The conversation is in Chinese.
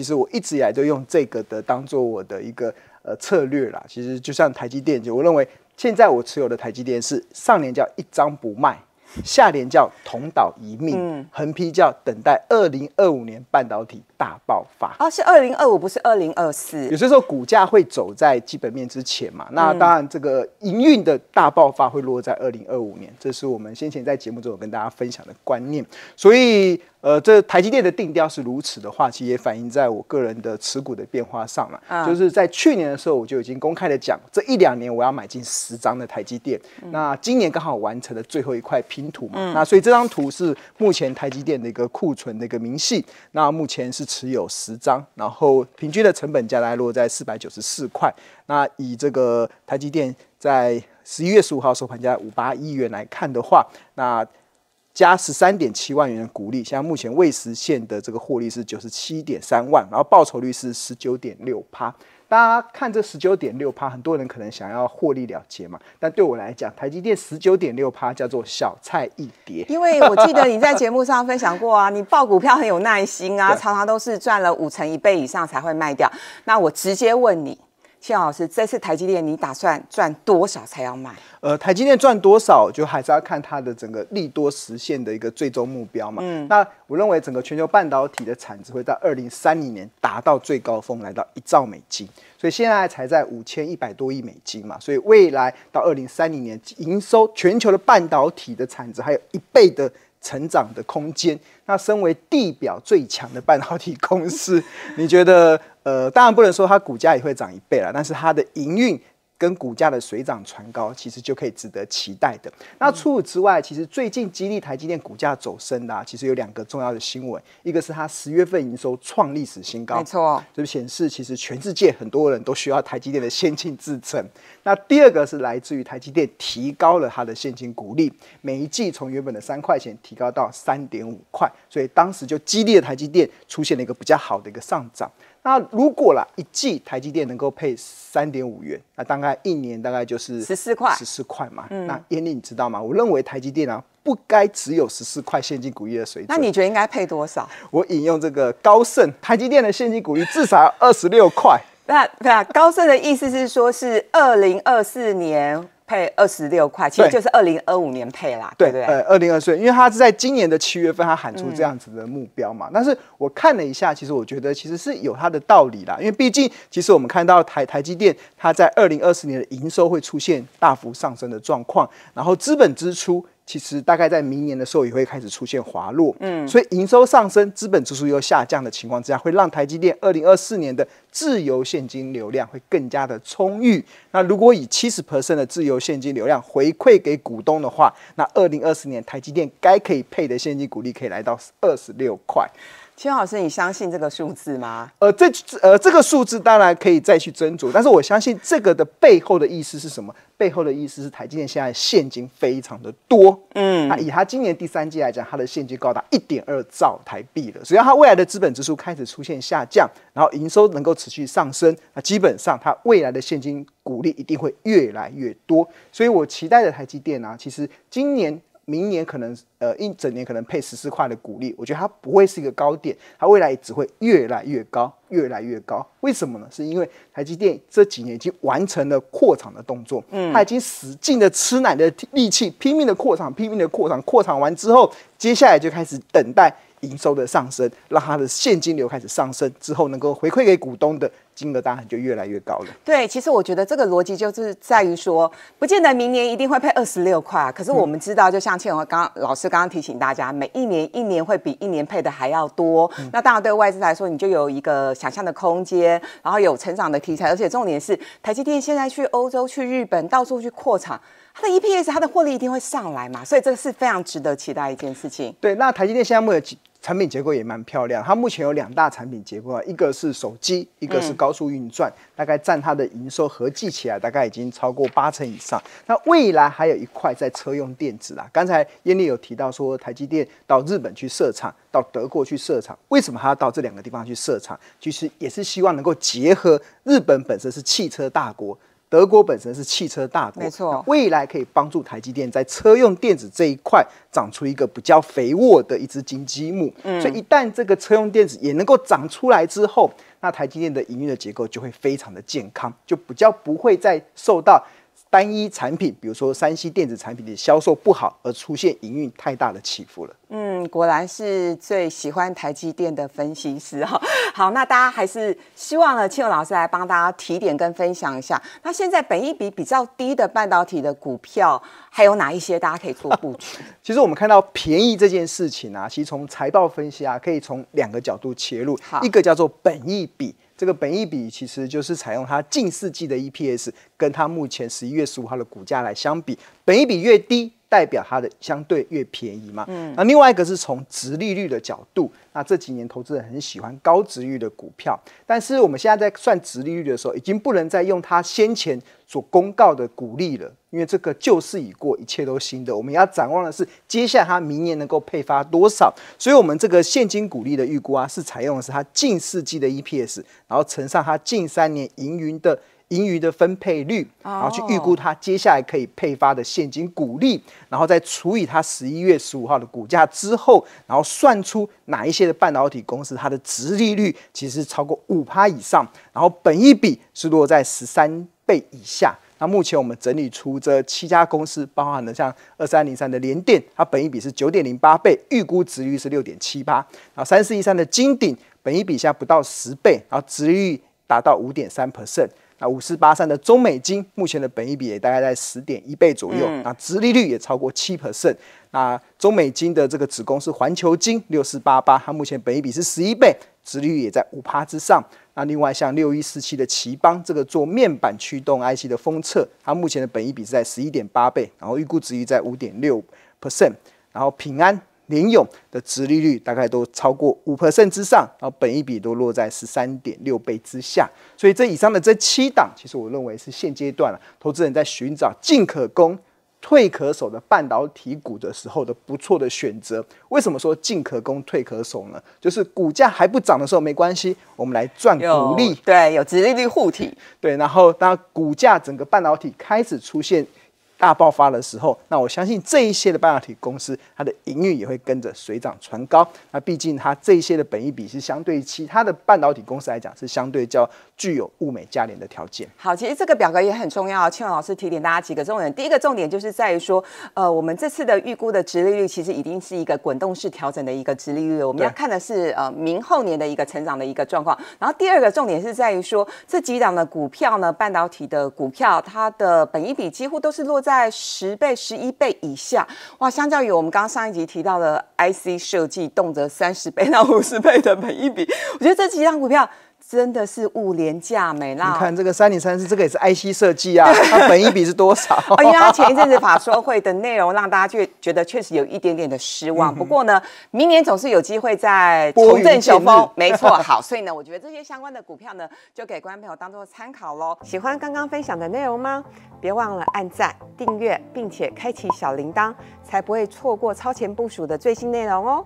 其实我一直以来都用这个的当做我的一个呃策略啦。其实就像台积电，就我认为现在我持有的台积电是上联叫一张不卖，下联叫同岛一命，横批叫等待二零二五年半导体大爆发。啊，是二零二五，不是二零二四。有些时候股价会走在基本面之前嘛。那当然，这个营运的大爆发会落在二零二五年，这是我们先前在节目中有跟大家分享的观念。所以。呃，这台积电的定调是如此的话，其实也反映在我个人的持股的变化上了。就是在去年的时候，我就已经公开的讲，这一两年我要买进十张的台积电。那今年刚好完成了最后一块拼图嘛。那所以这张图是目前台积电的一个库存的一个明细。那目前是持有十张，然后平均的成本价概落在四百九十四块。那以这个台积电在十一月十五号收盘价五八亿元来看的话，那加十三点七万元的股利，现在目前未实现的这个获利是九十七点三万，然后报酬率是十九点六趴。大家看这十九点六趴，很多人可能想要获利了结嘛。但对我来讲，台积电十九点六趴叫做小菜一碟。因为我记得你在节目上分享过啊，你报股票很有耐心啊，常常都是赚了五成一倍以上才会卖掉。那我直接问你。谢老师，这次台积电你打算赚多少才要买？呃，台积电赚多少，就还是要看它的整个利多实现的一个最终目标嘛。嗯，那我认为整个全球半导体的产值会在二零三零年达到最高峰，来到一兆美金，所以现在才在五千一百多亿美金嘛。所以未来到二零三零年，营收全球的半导体的产值还有一倍的。成长的空间。那身为地表最强的半导体公司，你觉得呃，当然不能说它股价也会涨一倍了，但是它的营运。跟股价的水涨船高，其实就可以值得期待的。那除此之外，其实最近激励台积电股价走升的，其实有两个重要的新闻。一个是它十月份营收创历史新高，没错，就显示其实全世界很多人都需要台积电的先进制程。那第二个是来自于台积电提高了它的现金股利，每一季从原本的三块钱提高到三点五块，所以当时就激励了台积电出现了一个比较好的一个上涨。那如果啦，一季台积电能够配三点五元，那大概一年大概就是十四块，十四块嘛。那燕丽，你知道吗？我认为台积电啊，不该只有十四块现金股利的水准。那你觉得应该配多少？我引用这个高盛，台积电的现金股利至少 二十六块。那那高盛的意思是说，是二零二四年。配二十六块，其实就是二零二五年配啦。对，呃，二零二四，因为它是在今年的七月份，它喊出这样子的目标嘛。但是我看了一下，其实我觉得其实是有它的道理啦，因为毕竟其实我们看到台台积电，它在二零二四年的营收会出现大幅上升的状况，然后资本支出。其实大概在明年的时候也会开始出现滑落，嗯，所以营收上升、资本支出又下降的情况之下，会让台积电二零二四年的自由现金流量会更加的充裕。那如果以七十的自由现金流量回馈给股东的话，那二零二四年台积电该可以配的现金股利可以来到二十六块。邱老师，你相信这个数字吗？呃，这呃这个数字当然可以再去斟酌，但是我相信这个的背后的意思是什么？背后的意思是台积电现在现金非常的多，嗯，那以它今年第三季来讲，它的现金高达一点二兆台币了。只要它未来的资本支出开始出现下降，然后营收能够持续上升，那基本上它未来的现金股利一定会越来越多。所以我期待的台积电啊，其实今年。明年可能呃一整年可能配十四块的股利，我觉得它不会是一个高点，它未来只会越来越高，越来越高。为什么呢？是因为台积电这几年已经完成了扩产的动作，嗯，它已经使劲的吃奶的力气，拼命的扩产，拼命的扩产。扩产完之后，接下来就开始等待营收的上升，让它的现金流开始上升，之后能够回馈给股东的。金额当然就越来越高了。对，其实我觉得这个逻辑就是在于说，不见得明年一定会配二十六块啊。可是我们知道，就像倩文刚老师刚刚提醒大家，每一年一年会比一年配的还要多。那当然对外资来说，你就有一个想象的空间，然后有成长的题材，而且重点是台积电现在去欧洲、去日本到处去扩厂，它的 EPS、它的获利一定会上来嘛。所以这个是非常值得期待一件事情。对，那台积电现在目前。产品结构也蛮漂亮，它目前有两大产品结构啊，一个是手机，一个是高速运转，大概占它的营收合计起来大概已经超过八成以上。那未来还有一块在车用电子啦。刚才燕丽有提到说，台积电到日本去设厂，到德国去设厂，为什么它要到这两个地方去设厂？其实也是希望能够结合日本本身是汽车大国。德国本身是汽车大国，没错，未来可以帮助台积电在车用电子这一块长出一个比较肥沃的一只金积木。嗯，所以一旦这个车用电子也能够长出来之后，那台积电的营运的结构就会非常的健康，就比较不会再受到单一产品，比如说山西电子产品的销售不好而出现营运太大的起伏了。嗯。果然是最喜欢台积电的分析师哈，好，那大家还是希望呢，庆老师来帮大家提点跟分享一下。那现在本益比比较低的半导体的股票还有哪一些？大家可以做布局。其实我们看到便宜这件事情啊，其实从财报分析啊，可以从两个角度切入，一个叫做本益比。这个本益比其实就是采用它近四季的 EPS 跟它目前十一月十五号的股价来相比，本益比越低。代表它的相对越便宜嘛？嗯，那另外一个是从值利率的角度，那这几年投资人很喜欢高值率的股票，但是我们现在在算值利率的时候，已经不能再用它先前所公告的股利了，因为这个旧事已过，一切都新的，我们要展望的是，接下来它明年能够配发多少？所以，我们这个现金股利的预估啊，是采用的是它近四季的 EPS，然后乘上它近三年营运的。盈余的分配率，然后去预估它接下来可以配发的现金股利，然后再除以它十一月十五号的股价之后，然后算出哪一些的半导体公司它的值利率其实超过五趴以上，然后本一比是落在十三倍以下。那目前我们整理出这七家公司，包含了像二三零三的联电，它本一比是九点零八倍，预估值率是六点七八；然后三四一三的金鼎，本一比下在不到十倍，然后值率达到五点三 percent。啊，五四八三的中美金目前的本益比也大概在十点一倍左右，啊，殖利率也超过七%。percent。那中美金的这个子公司环球金六四八八，它目前本益比是十一倍，殖利率也在五趴之上。那另外像六一四七的奇邦，这个做面板驱动 IC 的封测，它目前的本益比是在十一点八倍，然后预估值率在五点六%。percent。然后平安。零勇的殖利率大概都超过五 percent 之上，然后本一笔都落在十三点六倍之下，所以这以上的这七档，其实我认为是现阶段了，投资人在寻找进可攻、退可守的半导体股的时候的不错的选择。为什么说进可攻、退可守呢？就是股价还不涨的时候没关系，我们来赚股利。对，有殖利率护体。对，然后当股价整个半导体开始出现。大爆发的时候，那我相信这一些的半导体公司，它的盈余也会跟着水涨船高。那毕竟它这一些的本益比是相对于其他的半导体公司来讲，是相对较具有物美价廉的条件。好，其实这个表格也很重要，邱文老师提点大家几个重点。第一个重点就是在于说，呃，我们这次的预估的殖利率其实已经是一个滚动式调整的一个殖利率，我们要看的是呃明后年的一个成长的一个状况。然后第二个重点是在于说，这几档的股票呢，半导体的股票，它的本益比几乎都是落在。在十倍、十一倍以下，哇，相较于我们刚刚上一集提到的 IC 设计动辄三十倍到五十倍的每一笔，我觉得这几张股票。真的是物廉价美啦！你看这个三零三四，这个也是 IC 设计啊，它本一比是多少？哎呀，前一阵子法说会的内容让大家觉得确实有一点点的失望。不过呢，明年总是有机会再重振雄风。没错，好，所以呢，我觉得这些相关的股票呢，就给观众朋友当做参考喽。喜欢刚刚分享的内容吗？别忘了按赞、订阅，并且开启小铃铛，才不会错过超前部署的最新内容哦。